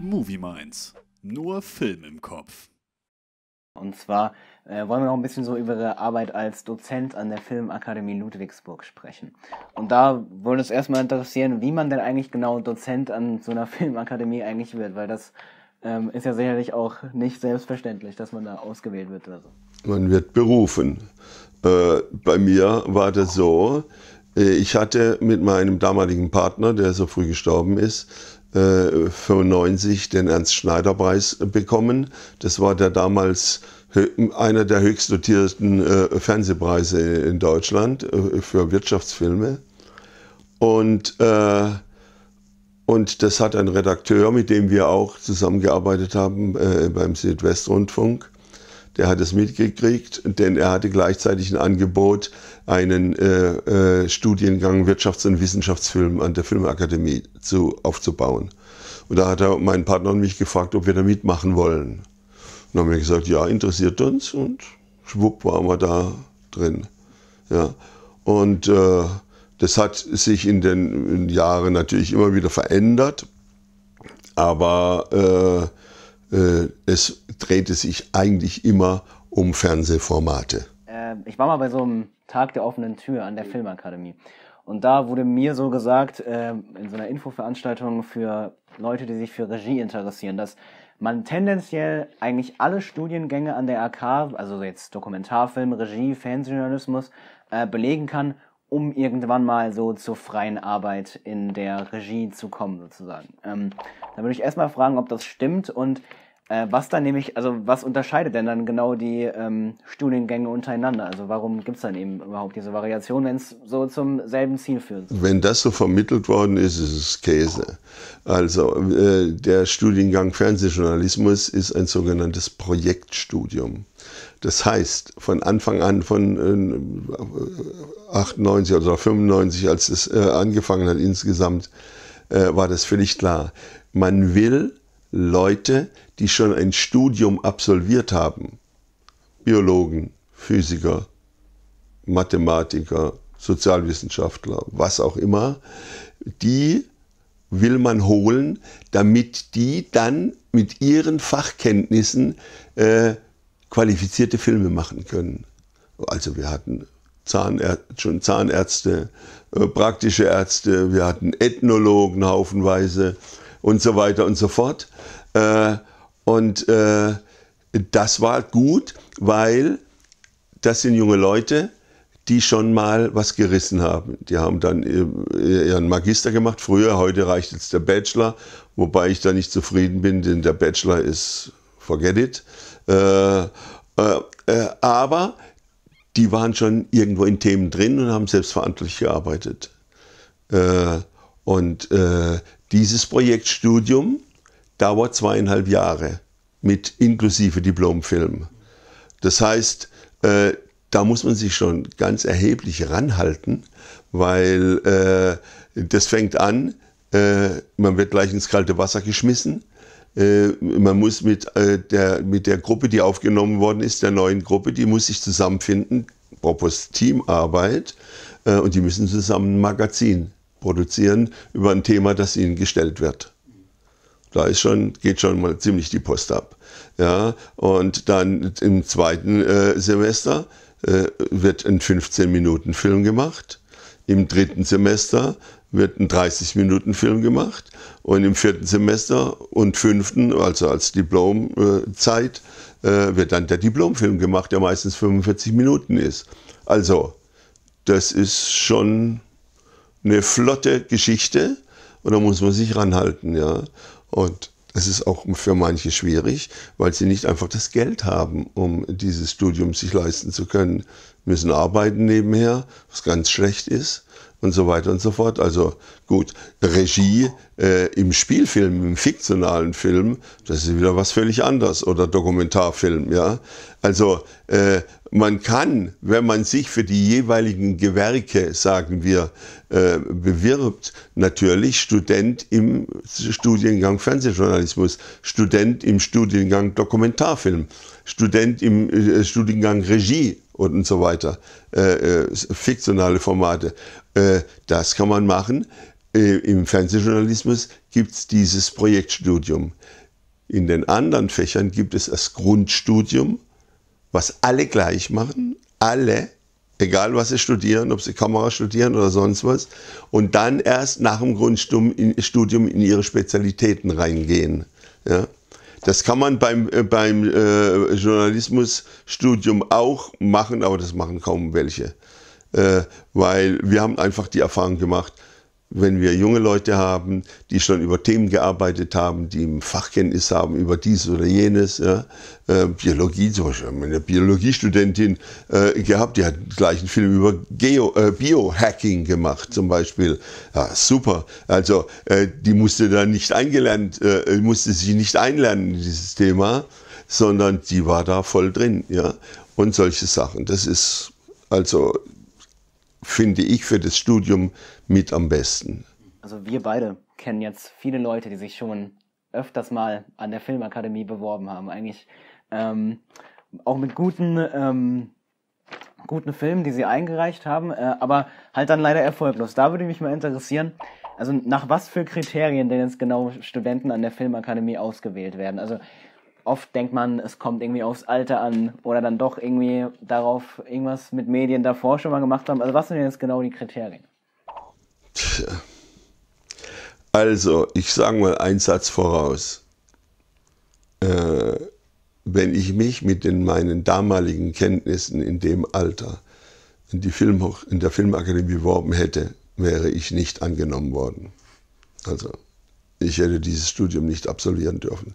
Movie Minds. Nur Film im Kopf. Und zwar äh, wollen wir noch ein bisschen so über Ihre Arbeit als Dozent an der Filmakademie Ludwigsburg sprechen. Und da würde es erstmal interessieren, wie man denn eigentlich genau Dozent an so einer Filmakademie eigentlich wird, weil das ähm, ist ja sicherlich auch nicht selbstverständlich, dass man da ausgewählt wird oder so. Man wird berufen. Äh, bei mir war das so, äh, ich hatte mit meinem damaligen Partner, der so früh gestorben ist, 1995 den Ernst Schneider Preis bekommen. Das war der damals einer der höchst dotierten äh, Fernsehpreise in Deutschland äh, für Wirtschaftsfilme. Und, äh, und das hat ein Redakteur, mit dem wir auch zusammengearbeitet haben äh, beim Südwestrundfunk, der hat es mitgekriegt, denn er hatte gleichzeitig ein Angebot, einen äh, äh, Studiengang Wirtschafts- und Wissenschaftsfilm an der Filmakademie zu, aufzubauen. Und da hat er meinen Partner und mich gefragt, ob wir da mitmachen wollen. Und dann haben wir gesagt, ja, interessiert uns und schwupp waren wir da drin. Ja. Und äh, das hat sich in den Jahren natürlich immer wieder verändert, aber äh, äh, es dreht es sich eigentlich immer um Fernsehformate. Äh, ich war mal bei so einem Tag der offenen Tür an der Filmakademie. Und da wurde mir so gesagt, äh, in so einer Infoveranstaltung für Leute, die sich für Regie interessieren, dass man tendenziell eigentlich alle Studiengänge an der AK, also jetzt Dokumentarfilm, Regie, Fernsehjournalismus, äh, belegen kann, um irgendwann mal so zur freien Arbeit in der Regie zu kommen, sozusagen. Ähm, da würde ich erstmal fragen, ob das stimmt und äh, was dann nämlich, also was unterscheidet denn dann genau die ähm, Studiengänge untereinander? Also warum gibt es dann eben überhaupt diese Variation, wenn es so zum selben Ziel führt? Wenn das so vermittelt worden ist, ist es Käse. Also äh, der Studiengang Fernsehjournalismus ist ein sogenanntes Projektstudium. Das heißt, von Anfang an von äh, 98 oder 95, als es äh, angefangen hat insgesamt, äh, war das völlig klar. Man will Leute, die schon ein Studium absolviert haben. Biologen, Physiker, Mathematiker, Sozialwissenschaftler, was auch immer, die will man holen, damit die dann mit ihren Fachkenntnissen äh, qualifizierte Filme machen können. Also wir hatten Zahnär schon Zahnärzte, äh, praktische Ärzte, wir hatten Ethnologen haufenweise, und so weiter und so fort. Äh, und äh, das war gut, weil das sind junge Leute, die schon mal was gerissen haben. Die haben dann äh, ihren Magister gemacht früher, heute reicht jetzt der Bachelor, wobei ich da nicht zufrieden bin, denn der Bachelor ist, forget it. Äh, äh, äh aber die waren schon irgendwo in Themen drin und haben selbstverantwortlich gearbeitet. und dieses Projektstudium dauert zweieinhalb Jahre mit inklusive Diplomfilm. Das heißt, äh, da muss man sich schon ganz erheblich ranhalten, weil äh, das fängt an, äh, man wird gleich ins kalte Wasser geschmissen. Äh, man muss mit, äh, der, mit der Gruppe, die aufgenommen worden ist, der neuen Gruppe, die muss sich zusammenfinden, propos Teamarbeit, äh, und die müssen zusammen ein Magazin produzieren über ein Thema, das ihnen gestellt wird. Da ist schon, geht schon mal ziemlich die Post ab. Ja, und dann im zweiten äh, Semester äh, wird ein 15-Minuten-Film gemacht. Im dritten Semester wird ein 30-Minuten-Film gemacht. Und im vierten Semester und fünften, also als Diplomzeit, äh, wird dann der Diplomfilm gemacht, der meistens 45 Minuten ist. Also, das ist schon eine flotte Geschichte und da muss man sich ranhalten, ja. Und es ist auch für manche schwierig, weil sie nicht einfach das Geld haben, um dieses Studium sich leisten zu können, müssen arbeiten nebenher, was ganz schlecht ist und so weiter und so fort. Also gut, Regie äh, im Spielfilm, im fiktionalen Film, das ist wieder was völlig anderes oder Dokumentarfilm, ja. Also äh, man kann, wenn man sich für die jeweiligen Gewerke, sagen wir, äh, bewirbt, natürlich Student im Studiengang Fernsehjournalismus, Student im Studiengang Dokumentarfilm, Student im äh, Studiengang Regie und, und so weiter, äh, äh, fiktionale Formate. Äh, das kann man machen. Äh, Im Fernsehjournalismus gibt es dieses Projektstudium. In den anderen Fächern gibt es das Grundstudium, was alle gleich machen, alle, egal was sie studieren, ob sie Kamera studieren oder sonst was, und dann erst nach dem Grundstudium in, in ihre Spezialitäten reingehen. Ja? Das kann man beim, äh, beim äh, Journalismusstudium auch machen, aber das machen kaum welche. Äh, weil wir haben einfach die Erfahrung gemacht, wenn wir junge Leute haben, die schon über Themen gearbeitet haben, die Fachkenntnis haben über dies oder jenes. Ja. Äh, Biologie zum Beispiel, eine Biologiestudentin äh, gehabt, die hat gleich einen Film über Geo, äh, Biohacking gemacht zum Beispiel. Ja, super. Also äh, die musste da nicht eingelernt, äh, musste sich nicht einlernen in dieses Thema, sondern die war da voll drin. Ja. Und solche Sachen. Das ist also finde ich für das Studium mit am besten. Also wir beide kennen jetzt viele Leute, die sich schon öfters mal an der Filmakademie beworben haben. Eigentlich ähm, auch mit guten, ähm, guten Filmen, die sie eingereicht haben, äh, aber halt dann leider erfolglos. Da würde mich mal interessieren, also nach was für Kriterien denn jetzt genau Studenten an der Filmakademie ausgewählt werden? Also oft denkt man, es kommt irgendwie aufs Alter an oder dann doch irgendwie darauf irgendwas mit Medien davor schon mal gemacht haben. Also was sind denn jetzt genau die Kriterien? Also, ich sage mal einen Satz voraus. Äh, wenn ich mich mit den, meinen damaligen Kenntnissen in dem Alter in, die Film, in der Filmakademie beworben hätte, wäre ich nicht angenommen worden. Also ich hätte dieses Studium nicht absolvieren dürfen.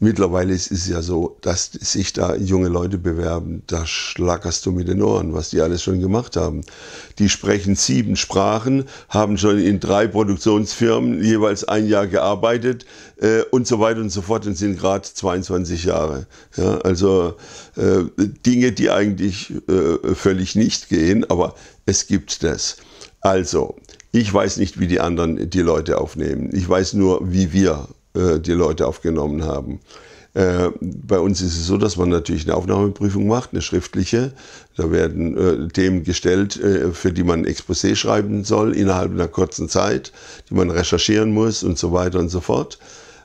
Mittlerweile ist es ja so, dass sich da junge Leute bewerben, da schlackerst du mit den Ohren, was die alles schon gemacht haben. Die sprechen sieben Sprachen, haben schon in drei Produktionsfirmen jeweils ein Jahr gearbeitet äh, und so weiter und so fort und sind gerade 22 Jahre. Ja, also äh, Dinge, die eigentlich äh, völlig nicht gehen, aber es gibt das. Also, ich weiß nicht, wie die anderen die Leute aufnehmen. Ich weiß nur, wie wir äh, die Leute aufgenommen haben. Äh, bei uns ist es so, dass man natürlich eine Aufnahmeprüfung macht, eine schriftliche. Da werden äh, Themen gestellt, äh, für die man ein Exposé schreiben soll, innerhalb einer kurzen Zeit, die man recherchieren muss und so weiter und so fort.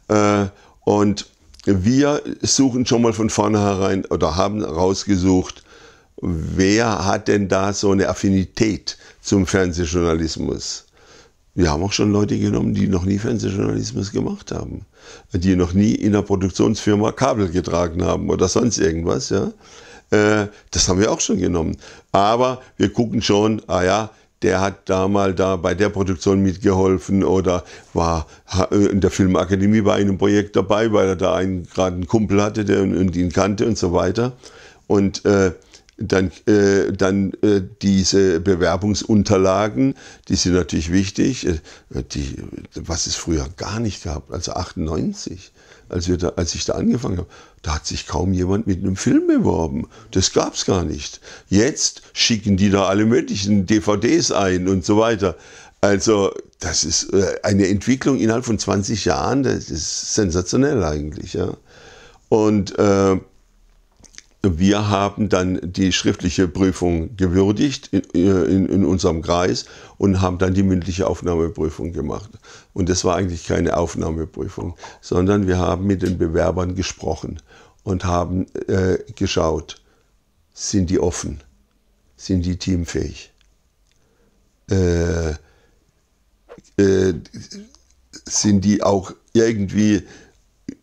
Äh, und wir suchen schon mal von vornherein oder haben rausgesucht, wer hat denn da so eine Affinität zum Fernsehjournalismus? Wir haben auch schon Leute genommen, die noch nie Fernsehjournalismus gemacht haben, die noch nie in einer Produktionsfirma Kabel getragen haben oder sonst irgendwas. Ja? Äh, das haben wir auch schon genommen. Aber wir gucken schon, ah ja, der hat da mal da bei der Produktion mitgeholfen oder war äh, in der Filmakademie bei einem Projekt dabei, weil er da einen gerade einen Kumpel hatte, der und ihn kannte und so weiter. Und äh, dann, äh, dann äh, diese Bewerbungsunterlagen, die sind natürlich wichtig. äh, Die, was es früher gar nicht gab, also 98, als, wir da, als ich da angefangen habe, da hat sich kaum jemand mit einem Film beworben. Das gab es gar nicht. Jetzt schicken die da alle möglichen DVDs ein und so weiter. Also das ist äh, eine Entwicklung innerhalb von 20 Jahren, das ist sensationell eigentlich. Ja. Und äh, wir haben dann die schriftliche Prüfung gewürdigt in, in, in, unserem Kreis und haben dann die mündliche Aufnahmeprüfung gemacht. Und das war eigentlich keine Aufnahmeprüfung, sondern wir haben mit den Bewerbern gesprochen und haben äh, geschaut, sind die offen, sind die teamfähig. Äh, äh, sind die auch irgendwie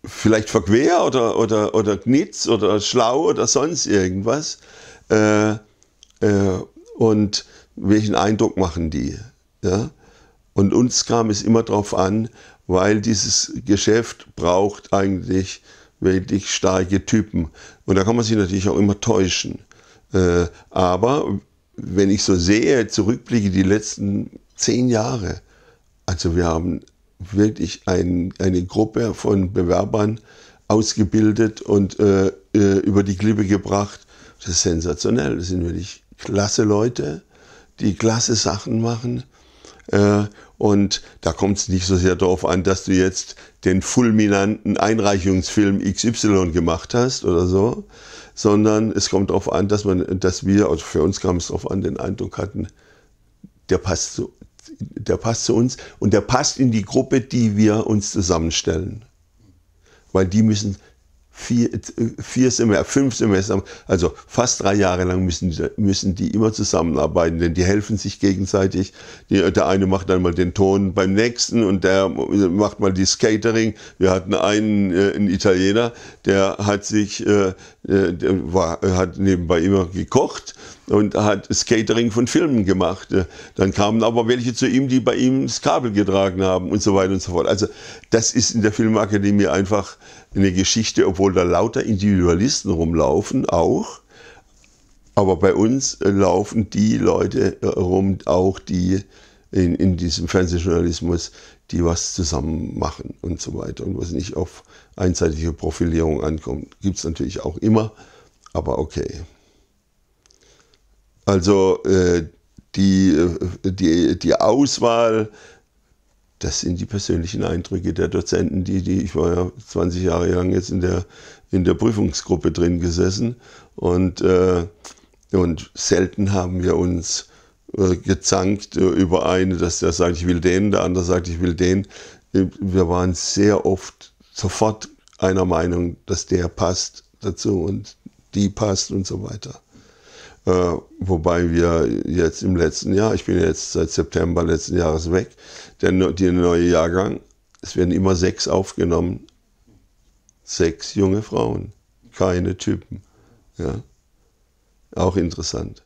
vielleicht verquer oder, oder, oder gnitz oder schlau oder sonst irgendwas. Äh, äh, und welchen Eindruck machen die? Ja? Und uns kam es immer darauf an, weil dieses Geschäft braucht eigentlich wirklich starke Typen. Und da kann man sich natürlich auch immer täuschen. Äh, aber wenn ich so sehe, zurückblicke die letzten zehn Jahre, also wir haben wirklich ein, eine Gruppe von Bewerbern ausgebildet und äh, äh, über die Klippe gebracht. Das ist sensationell. Das sind wirklich klasse Leute, die klasse Sachen machen. Äh, und da kommt es nicht so sehr darauf an, dass du jetzt den fulminanten Einreichungsfilm XY gemacht hast oder so, sondern es kommt darauf an, dass man, dass wir, also für uns kam es darauf an, den Eindruck hatten, der passt zu, der passt zu uns und der passt in die Gruppe, die wir uns zusammenstellen. Weil die müssen vier, vier Semester, fünf Semester, also fast drei Jahre lang müssen, die, müssen die immer zusammenarbeiten, denn die helfen sich gegenseitig. Die, der eine macht dann mal den Ton beim nächsten und der macht mal die Skatering. Wir hatten einen, äh, einen Italiener, der hat sich äh, äh, war, hat nebenbei immer gekocht und hat Skatering von Filmen gemacht. Äh, dann kamen aber welche zu ihm, die bei ihm das Kabel getragen haben und so weiter und so fort. Also das ist in der Filmakademie einfach eine Geschichte, obwohl da lauter Individualisten rumlaufen, auch. Aber bei uns äh, laufen die Leute rum, auch die in, in diesem Fernsehjournalismus die was zusammen machen und so weiter und was nicht auf einseitige Profilierung ankommt. Gibt es natürlich auch immer, aber okay. Also äh, die, äh, die, die Auswahl, das sind die persönlichen Eindrücke der Dozenten, die, die ich war ja 20 Jahre lang jetzt in der, in der Prüfungsgruppe drin gesessen und, äh, und selten haben wir uns äh, gezankt äh, über eine, dass der sagt, ich will den, der andere sagt, ich will den. Äh, wir waren sehr oft sofort einer Meinung, dass der passt dazu und die passt und so weiter. Äh, wobei wir jetzt im letzten Jahr, ich bin jetzt seit September letzten Jahres weg, der, der neue Jahrgang, es werden immer sechs aufgenommen. Sechs junge Frauen, keine Typen. Ja. Auch interessant.